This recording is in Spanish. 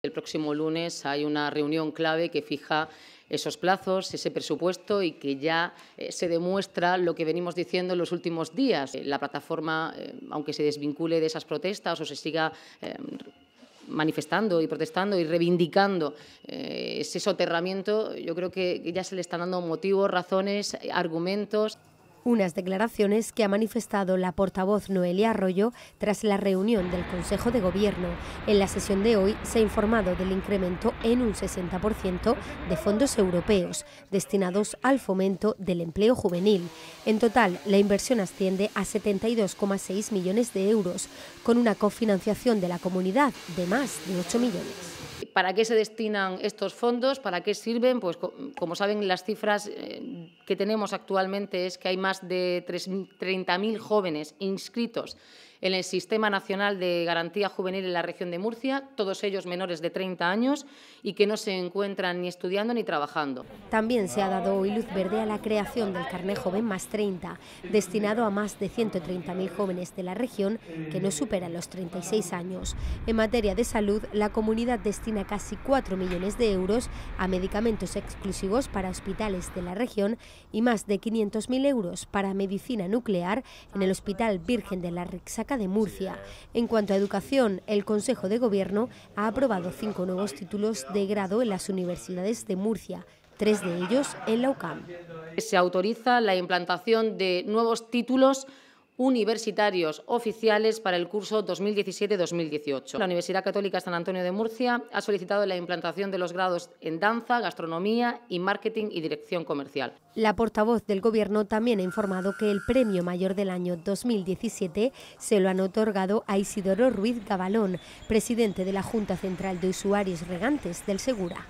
El próximo lunes hay una reunión clave que fija esos plazos, ese presupuesto y que ya eh, se demuestra lo que venimos diciendo en los últimos días. Eh, la plataforma, eh, aunque se desvincule de esas protestas o se siga manifestando y protestando y reivindicando ese soterramiento, yo creo que ya se le están dando motivos, razones, argumentos unas declaraciones que ha manifestado la portavoz Noelia Arroyo tras la reunión del Consejo de Gobierno. En la sesión de hoy se ha informado del incremento en un 60% de fondos europeos destinados al fomento del empleo juvenil. En total, la inversión asciende a 72,6 millones de euros, con una cofinanciación de la comunidad de más de 8 millones. ¿Para qué se destinan estos fondos? ¿Para qué sirven? Pues como saben las cifras, eh, que tenemos actualmente es que hay más de 30.000 jóvenes inscritos en el Sistema Nacional de Garantía Juvenil en la región de Murcia, todos ellos menores de 30 años y que no se encuentran ni estudiando ni trabajando. También se ha dado hoy luz verde a la creación del Carné Joven Más 30, destinado a más de 130.000 jóvenes de la región que no superan los 36 años. En materia de salud, la comunidad destina casi 4 millones de euros a medicamentos exclusivos para hospitales de la región y más de 500.000 euros para medicina nuclear en el Hospital Virgen de la Rexaca de Murcia. En cuanto a educación, el Consejo de Gobierno ha aprobado cinco nuevos títulos de grado en las universidades de Murcia, tres de ellos en la UCAM. Se autoriza la implantación de nuevos títulos universitarios oficiales para el curso 2017-2018. La Universidad Católica San Antonio de Murcia ha solicitado la implantación de los grados en danza, gastronomía y marketing y dirección comercial. La portavoz del Gobierno también ha informado que el premio mayor del año 2017 se lo han otorgado a Isidoro Ruiz Gabalón, presidente de la Junta Central de Usuarios Regantes del Segura.